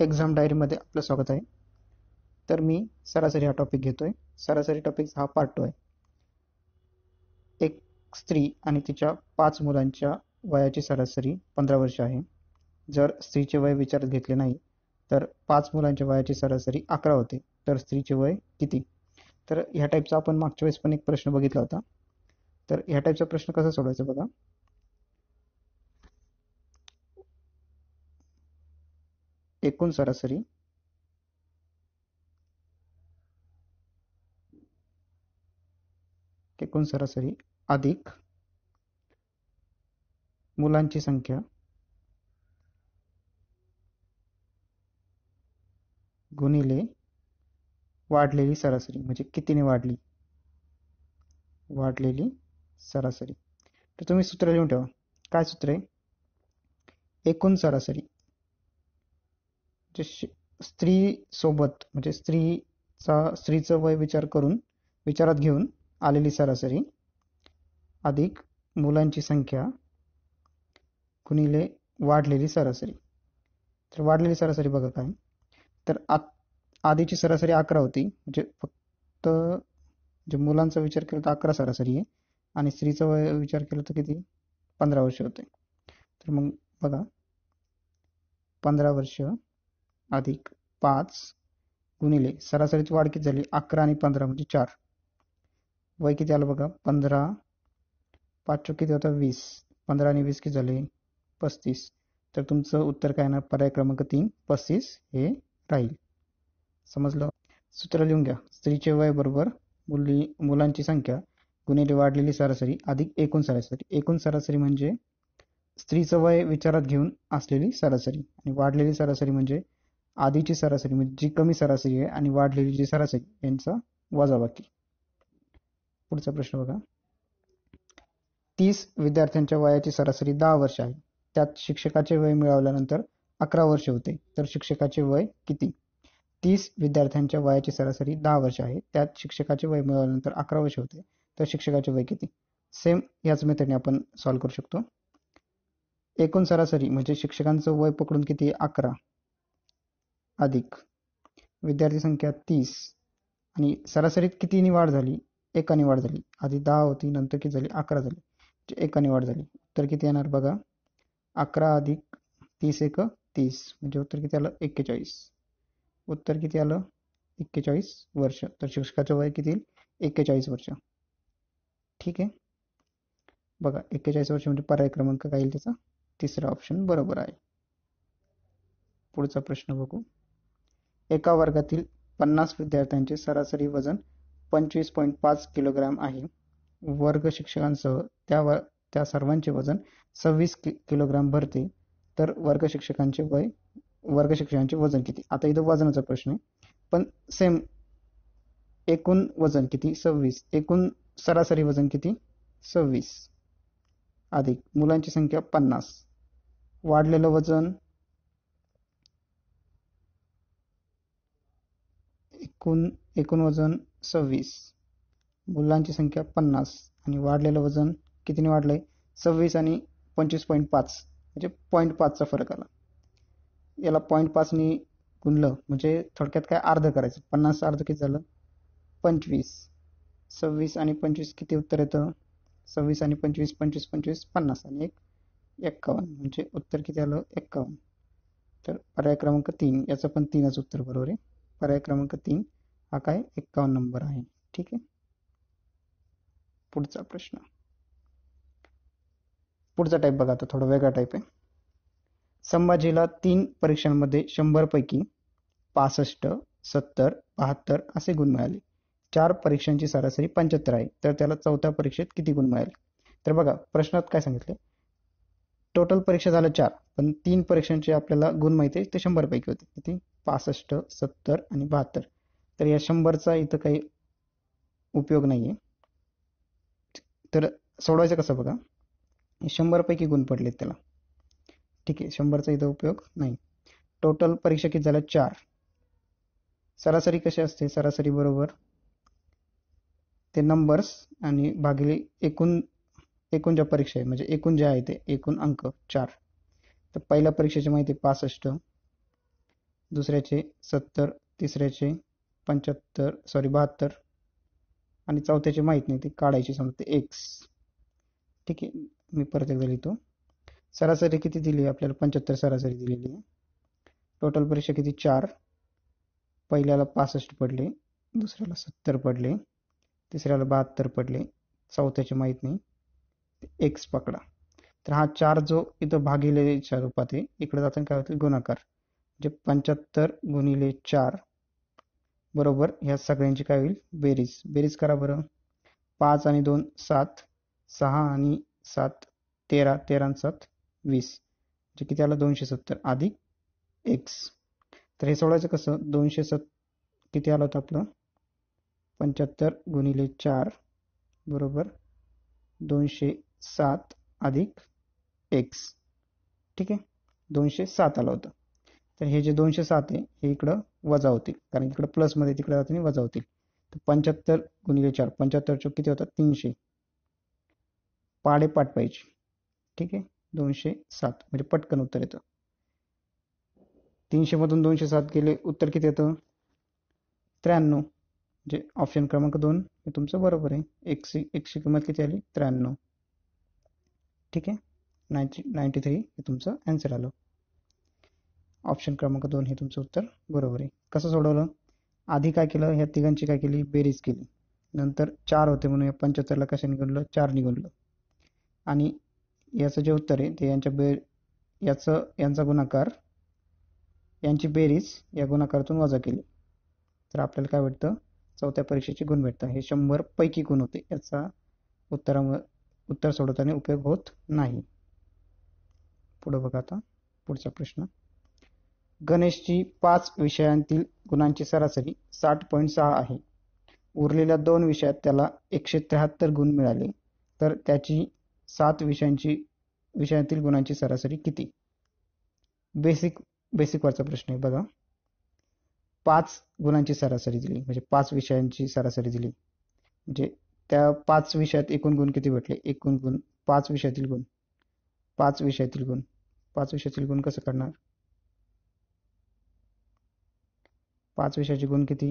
exam डायरीमध्ये आपलं स्वागत आहे तर मी सरासरी हा टॉपिक घेतो आहे सरासरी टॉपिक हा पार्ट टू आहे एक स्त्री आणि तिच्या पाच मुलांच्या वयाची सरासरी पंधरा वर्ष आहे जर स्त्रीचे वय विचारत घेतले नाही तर पाच मुलांच्या वयाची सरासरी अकरा होते तर स्त्रीचे वय किती तर ह्या टाईपचा आपण मागच्या वेळेस पण एक प्रश्न बघितला होता तर ह्या टाईपचा प्रश्न कसा सोडवायचा बघा एकूण सरासरी एकूण सरासरी अधिक मुलांची संख्या गुणिले वाढलेली सरासरी म्हणजे कितीने वाढली वाढलेली सरासरी तर तुम्ही सूत्र लिहून ठेवा काय सूत्र आहे एकूण सरासरी जे स्त्रीसोबत म्हणजे स्त्रीचा स्त्रीचं वय विचार करून विचारात घेऊन आलेली सरासरी अधिक मुलांची संख्या गुणिले वाढलेली सरासरी तर वाढलेली सरासरी बघा काय तर आधीची सरासरी अकरा होती म्हणजे फक्त जे मुलांचा विचार केला तर अकरा सरासरी आहे आणि स्त्रीचा वय विचार केला तर किती पंधरा वर्ष होते तर मग बघा पंधरा वर्ष अधिक पाच गुणिले सरासरीची वाढ किती झाली अकरा आणि पंधरा म्हणजे चार वय किती आलं बघा पंधरा पाच किती होता वीस पंधरा आणि वीस किती झाले पस्तीस तर तुमचं उत्तर काय येणार पर्याय क्रमांक तीन पस्तीस हे राहील समजलं सूत्र लिहून घ्या स्त्रीचे वय बरोबर मुली मुलांची संख्या गुणिले वाढलेली सरासरी अधिक एकूण सरासरी एकूण सरासरी म्हणजे स्त्रीचं वय विचारात घेऊन असलेली सरासरी आणि वाढलेली सरासरी म्हणजे आधीची सरासरी म्हणजे जी कमी सरासरी आहे आणि वाढलेली जी सरासरी यांचा वजाबाकी पुढचा प्रश्न बघा तीस विद्यार्थ्यांच्या वयाची सरासरी दहा वर्ष आहे त्यात शिक्षकाचे वय मिळवल्यानंतर अकरा वर्ष होते तर शिक्षकाचे वय किती तीस विद्यार्थ्यांच्या वयाची सरासरी दहा वर्ष आहे त्यात शिक्षकाचे वय मिळवल्यानंतर अकरा वर्ष होते तर शिक्षकाचे वय किती सेम याच मेथडने आपण सॉल्व्ह करू शकतो एकूण सरासरी म्हणजे शिक्षकांचं वय पकडून किती अकरा अधिक विद्यार्थी संख्या तीस आणि सरासरीत कितीनी वाढ झाली एकाने वाढ झाली आधी दहा होती नंतर किती झाली अकरा झाली म्हणजे एकाने वाढ झाली उत्तर किती येणार बघा अकरा अधिक तीस एक तीस म्हणजे उत्तर किती आलं एक्केचाळीस उत्तर किती आलं एक्केचाळीस वर्ष तर शिक्षकाचं वय किती येईल एक्केचाळीस वर्ष ठीक आहे बघा एक्केचाळीस वर्ष म्हणजे पर्याय क्रमांक काय येईल त्याचा तिसरा ऑप्शन बरोबर आहे पुढचा प्रश्न बघू एका वर्गातील पन्नास विद्यार्थ्यांचे सरासरी वजन पंचवीस पॉईंट पाच किलोग्रॅम आहे वर्ग शिक्षकांसह त्या व त्या सर्वांचे वजन सव्वीस कि किलोग्रॅम भरते तर वर्ग शिक्षकांचे वय वर्ग शिक्षकांचे वजन किती आता इथं वजनाचा प्रश्न आहे पण सेम एकूण वजन किती सव्वीस एकूण सरासरी वजन किती सव्वीस अधिक मुलांची संख्या पन्नास वाढलेलं वजन एकूण एकूण वजन सव्वीस मुलांची संख्या पन्नास आणि वाढलेलं वजन कितीने वाढलं आहे सव्वीस आणि पंचवीस पॉईंट पाच म्हणजे पॉईंट पाचचा फरक आला याला पॉईंट पाचनी गुणलं म्हणजे थोडक्यात काय अर्ध करायचं पन्नास अर्ध किती झालं पंचवीस सव्वीस आणि पंचवीस किती उत्तर येतं सव्वीस आणि पंचवीस पंचवीस पंचवीस पन्नास आणि एक एक्कावन्न म्हणजे उत्तर किती आलं एक्कावन्न तर पर्याय क्रमांक तीन याचं पण तीनच उत्तर बरोबर आहे पर्याय क्रमांक तीन हा काय एक्कावन्न नंबर आहे ठीक आहे पुढचा प्रश्न पुढचा टाईप बघा आता थोडा वेगळा टाईप आहे संभाजीला तीन परीक्षांमध्ये पैकी पासष्ट सत्तर बहात्तर असे गुण मिळाले चार परीक्षांची सरासरी पंच्याहत्तर आहे तर त्याला चौथ्या परीक्षेत किती गुण मिळाले तर बघा प्रश्नात काय सांगितले टोटल परीक्षा झाल्या चार पण तीन परीक्षांचे आपल्याला गुण माहिती आहे ते शंभरपैकी होते किती पासष्ट सत्तर आणि बहात्तर तर या शंभरचा इथं काही उपयोग नाही आहे तर सोडवायचं कसं बघा शंभरपैकी गुण पडले त्याला ठीक आहे शंभरचा इथं उपयोग नाही टोटल परीक्षा किती झाल्या चार सरासरी कशी असते सरासरी बरोबर ते नंबर्स आणि भागिले एकूण एकूण ज्या परीक्षा आहे म्हणजे एकूण जे आहे ते एकूण अंक चार तर पहिल्या परीक्षेची माहिती पासष्ट दुसऱ्याचे सत्तर तिसऱ्याचे पंच्याहत्तर सॉरी बहात्तर आणि चौथ्याचे माहीत नाही ते काढायचे समजते एक्स ठीक आहे मी परत एकदा लिहितो सरासरी किती दिली आहे आपल्याला पंच्याहत्तर सरासरी दिलेली आहे टोटल परीक्षा किती चार पहिल्याला पासष्ट पडले दुसऱ्याला सत्तर पडले तिसऱ्याला बहात्तर पडले चौथ्याचे माहीत नाही एक्स पकडा तर हा चार जो इथं भागिलेच्या रूपात आहे इकडे जाताना काय होतं गुणाकार म्हणजे पंच्याहत्तर गुणिले चार बरोबर ह्या सगळ्यांची काय होईल बेरीज बेरीज करा बरं पाच आणि दोन सात सहा आणि सात तेरा तेरा सात वीस म्हणजे किती आलं दोनशे सत्तर अधिक एक्स तर हे सोडायचं कसं दोनशे सत् किती आलं होतं आपलं पंच्याहत्तर गुणिले चार बरोबर दोनशे सात अधिक एक्स ठीक आहे दोनशे सात आलं होतं तर हे जे दोनशे सात आहे हे इकडं वजा होतील कारण इकडं प्लसमध्ये तिकडे जाताना वजा होतील तर पंच्याहत्तर गुणिले चार पंच्याहत्तर चौक किती होतात तीनशे पाडेपाठ पाहिजे ठीक आहे दोनशे सात म्हणजे पटकन उत्तर येतं तीनशे मधून दोनशे सात गेले उत्तर किती येतं त्र्याण्णव म्हणजे ऑप्शन क्रमांक दोन हे तुमचं बरोबर आहे एकशे एकशे किंमत किती आली त्र्याण्णव ठीक आहे नाईन्टी नाईन्टी थ्री हे तुमचं आन्सर आलं ऑप्शन क्रमांक दोन हे तुमचं उत्तर बरोबर आहे कसं सोडवलं आधी काय केलं ह्या तिघांची काय केली बेरीज केली नंतर चार होते म्हणून या पंच्याहत्तरला कशा गुणलं चार निघून आणि याचं जे उत्तर आहे ते यांच्या बे याचं यांचा गुणाकार यांची बेरीज या गुणाकारातून वजा केली तर आपल्याला काय वाटतं चौथ्या परीक्षेचे गुण भेटतं हे शंभर पैकी गुण होते याचा उत्तराम उत्तर सोडवताना उपयोग होत नाही पुढं बघा आता पुढचा प्रश्न गणेशची पाच विषयांतील गुणांची सरासरी साठ पॉईंट सहा आहे उरलेल्या दोन विषयात त्याला एकशे त्र्याहत्तर गुण मिळाले तर त्याची सात विषयांची विषयातील गुणांची सरासरी किती बेसिक बेसिकवरचा प्रश्न आहे बघा पाच गुणांची सरासरी दिली म्हणजे पाच विषयांची सरासरी दिली म्हणजे त्या पाच विषयात एकूण गुण किती भेटले एकूण गुण पाच विषयातील गुण पाच विषयातील गुण पाच विषयातील गुण कसं करणार पाच विषयाचे गुण किती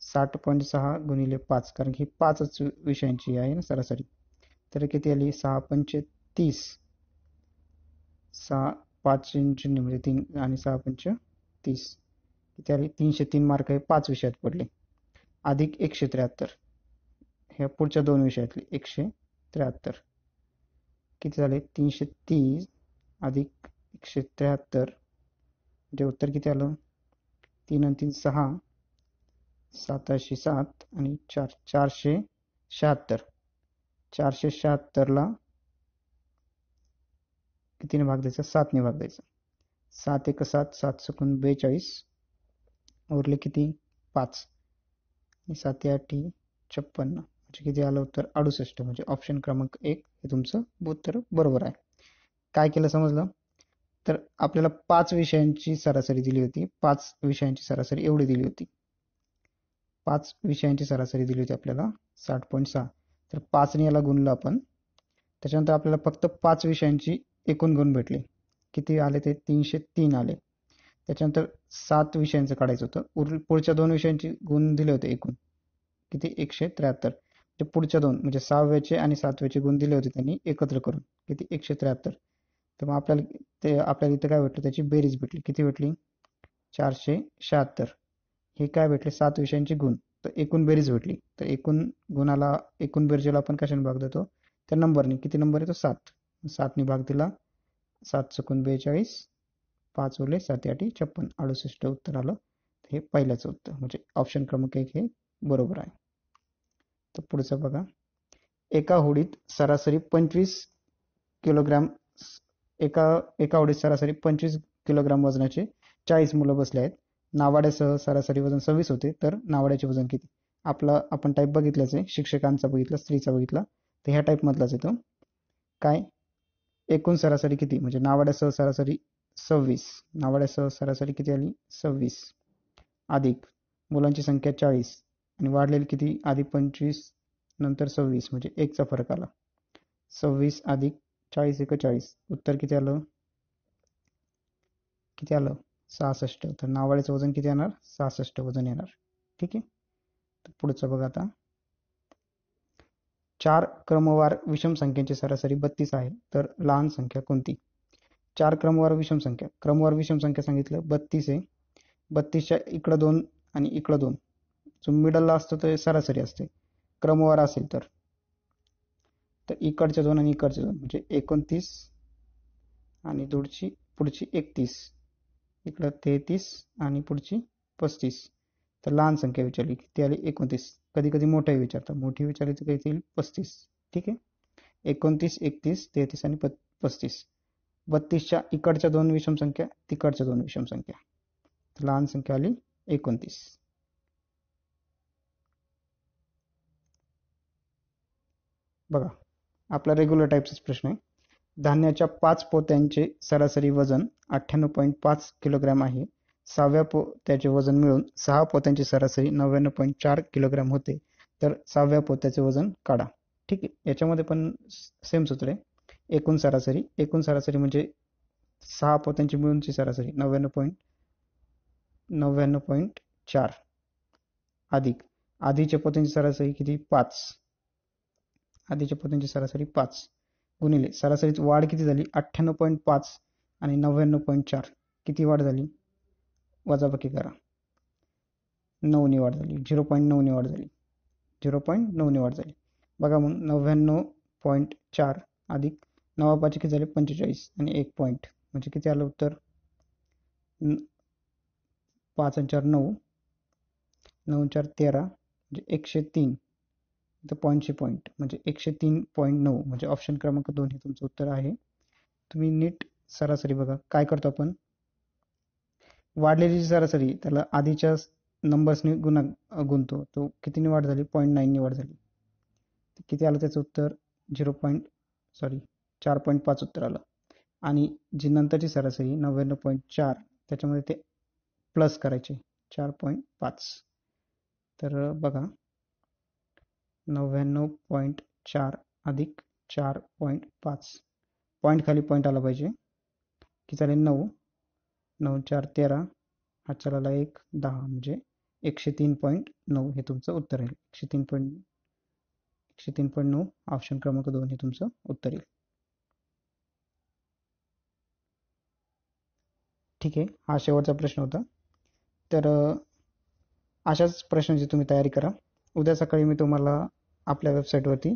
साठ पॉईंट सहा गुणिले पाच कारण ही पाचच विषयांची आहे ना सरासरी तर किती आली सहा पंच तीस सहा पाच शून्य म्हणजे तीन आणि सहा पंच तीस किती आली तीनशे तीन मार्क हे पाच विषयात पडले अधिक एकशे त्र्याहत्तर ह्या पुढच्या दोन विषयातले एकशे त्र्याहत्तर किती झाले तीनशे तीस अधिक एकशे त्र्याहत्तर म्हणजे उत्तर किती आलं तीन आणि तीन सहा सातशे सात आणि चार चारशे शहात्तर चारशे शहात्तरला कितीने भाग द्यायचा सातने भाग द्यायचा सात एक सात सात सकून बेचाळीस उरले किती पाच सात आठी छप्पन्न म्हणजे किती आलं उत्तर अडुसष्ट म्हणजे ऑप्शन क्रमांक एक हे तुमचं उत्तर बरोबर आहे काय केलं समजलं तर आपल्याला पाच विषयांची सरासरी दिली होती पाच विषयांची सरासरी एवढी दिली होती पाच विषयांची सरासरी दिली होती आपल्याला साठ पॉईंट सहा तर पाचने याला गुणलं आपण त्याच्यानंतर आपल्याला फक्त पाच विषयांची एकूण गुण भेटले किती आले ते तीनशे तीन आले त्याच्यानंतर सात विषयांचं काढायचं होतं उर पुढच्या दोन विषयांची गुण दिले होते एकूण किती एकशे त्र्याहत्तर ते म्हणजे पुढच्या दोन म्हणजे सहाव्याचे आणि सातव्याचे गुण दिले होते त्यांनी एकत्र करून किती एकशे त्र्याहत्तर तर मग आपल्याला ते आपल्याला इथं काय भेटलं त्याची बेरीज भेटली किती भेटली चारशे शहात्तर हे काय भेटले सात विषयांची गुण तर एकूण बेरीज भेटली तर एकूण गुणाला एकूण बेरजेला आपण कशाने भाग देतो त्या नंबरने किती नंबर येतो सात सातने भाग दिला सात चुकून बेचाळीस पाच उरले सात आठी छप्पन अडुसष्ट उत्तर आलं हे पहिल्याचं उत्तर म्हणजे ऑप्शन क्रमांक एक हे बरोबर आहे तर पुढचं बघा एका होडीत सरासरी पंचवीस किलोग्रॅम एका एका ओढीत सरासरी पंचवीस किलोग्राम वजनाचे चाळीस मुलं बसले आहेत नावाड्यासह सरासरी वजन सव्वीस होते तर नावाड्याचे वजन किती आपला आपण टाईप बघितलाच आहे शिक्षकांचा बघितला स्त्रीचा बघितला तर ह्या आहे येतो काय एकूण सरासरी किती म्हणजे नावाड्यासह सरासरी सव्वीस नावाड्यासह सरासरी किती आली सव्वीस अधिक मुलांची संख्या चाळीस आणि वाढलेली किती आधी पंचवीस नंतर सव्वीस म्हणजे एकचा फरक आला सव्वीस अधिक चाळीस एक चाळीस उत्तर किती आलं किती आलं सहासष्ट तर नावाळ्याचं वजन किती येणार सहासष्ट वजन येणार ठीक आहे पुढचं बघा आता चार क्रमवार विषम संख्येची सरासरी बत्तीस आहे तर लहान संख्या कोणती चार क्रमवार विषम संख्या क्रमवार विषम संख्या सांगितलं बत्तीस आहे बत्तीसच्या इकडं दोन आणि इकडं दोन जो मिडलला असतो तो सरासरी असते क्रमवार असेल तर तर इकडचे दोन आणि इकडचे दोन म्हणजे एकोणतीस आणि दोडची पुढची एकतीस इकडं तेहतीस आणि पुढची पस्तीस तर लहान संख्या विचारली किती आली एकोणतीस कधी कधी मोठ्या विचारतात मोठी विचारली तर कधी येईल पस्तीस ठीक आहे एकोणतीस एकतीस तेहतीस आणि प पस्तीस बत्तीसच्या इकडच्या दोन विषम संख्या तिकडच्या दोन विषम संख्या तर लहान संख्या आली एकोणतीस बघा आपला रेग्युलर टाईपचाच प्रश्न आहे धान्याच्या पाच पोत्यांचे सरासरी वजन अठ्ठ्याण्णव पॉईंट पाच किलोग्रॅम आहे सहाव्या पोत्याचे वजन मिळून सहा पोत्यांची सरासरी नव्याण्णव पॉईंट चार किलोग्रॅम होते तर सहाव्या पोत्याचे वजन काढा ठीक आहे याच्यामध्ये पण सेम सूत्र आहे एकूण सरासरी एकूण सरासरी म्हणजे सहा पोत्यांची मिळूनची सरासरी नव्याण्णव पॉईंट नव्याण्णव पॉईंट चार अधिक आधीच्या पोत्यांची सरासरी किती पाच आधीच्या पतनची सरासरी पाच गुणिले सरासरीत वाढ किती झाली अठ्ठ्याण्णव पॉईंट पाच आणि नव्याण्णव पॉईंट चार किती वाढ झाली वजाबाकी करा नऊने वाढ झाली झिरो पॉईंट नऊने वाढ झाली झिरो पॉईंट नऊने वाढ झाली बघा मग नव्याण्णव पॉईंट चार अधिक नवा पाच किती झाले पंचेचाळीस आणि एक पॉईंट म्हणजे किती आलं उत्तर पाच हजार चार नऊ नऊ चार तेरा म्हणजे एकशे तीन तर पॉईंटशे पॉईंट म्हणजे एकशे तीन पॉईंट नऊ म्हणजे ऑप्शन क्रमांक दोन हे तुमचं उत्तर आहे तुम्ही नीट सरासरी बघा काय करतो आपण वाढलेली सरासरी त्याला आधीच्या नंबर्सने गुणा गुणतो तो कितीने वाढ झाली पॉईंट नाईनने वाढ झाली किती आलं त्याचं उत्तर झिरो पॉईंट सॉरी चार पॉईंट पाच उत्तर आलं आणि जी नंतरची सरासरी नव्याण्णव पॉईंट चार त्याच्यामध्ये ते प्लस करायचे चार पॉईंट पाच तर बघा नव्याण्णव पॉईंट चार अधिक चार पॉईंट पाच पॉईंट खाली पॉईंट आला पाहिजे की चालेल नऊ नऊ चार तेरा हा चालाला एक दहा म्हणजे एकशे तीन पॉईंट नऊ हे तुमचं उत्तर येईल एकशे तीन पॉईंट एकशे तीन पॉईंट नऊ ऑप्शन क्रमांक दोन हे तुमचं उत्तर येईल ठीक आहे हा शेवटचा प्रश्न होता तर अशाच प्रश्नांची तुम्ही तयारी करा उद्या सकाळी मी तुम्हाला आपल्या वेबसाईटवरती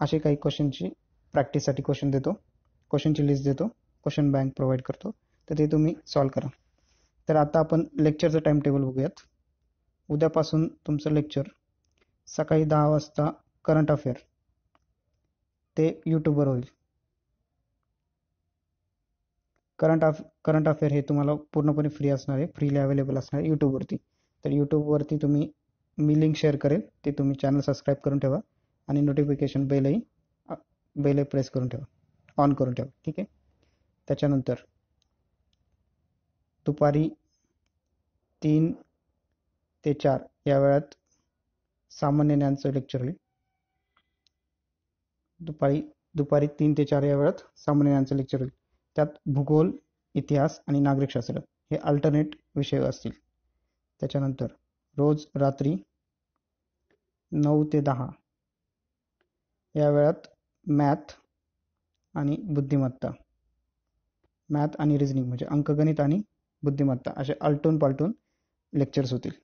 असे काही क्वेश्चनची प्रॅक्टिससाठी क्वेश्चन देतो क्वेश्चनची लिस्ट देतो क्वेश्चन बँक प्रोव्हाइड करतो तर ते तुम्ही सॉल्व करा तर आता आपण लेक्चरचं टाईम टेबल बघूयात उद्यापासून तुमचं लेक्चर सकाळी दहा वाजता करंट अफेअर ते यूट्यूबवर होईल करंट अफ करंट अफेअर हे तुम्हाला पूर्णपणे फ्री असणार आहे फ्रीली अवेलेबल असणार आहे यूट्यूबवरती तर यूट्यूबवरती तुम्ही मी लिंक शेअर करेल ते तुम्ही चॅनल सबस्क्राईब करून ठेवा आणि नोटिफिकेशन बेलही बेलही प्रेस करून ठेवा ऑन करून ठेवा ठीक आहे त्याच्यानंतर दुपारी तीन ते चार या वेळात सामान्य ज्ञानचं लेक्चर होईल दुपारी दुपारी तीन ते चार या वेळात सामान्य ज्ञानचं लेक्चर होईल त्यात भूगोल इतिहास आणि नागरिकशास्त्र हे अल्टरनेट विषय असतील त्याच्यानंतर रोज रात्री नऊ ते दहा या वेळात मॅथ आणि बुद्धिमत्ता मॅथ आणि रिजनिंग म्हणजे अंकगणित आणि बुद्धिमत्ता असे आलटून पालटून लेक्चर्स होतील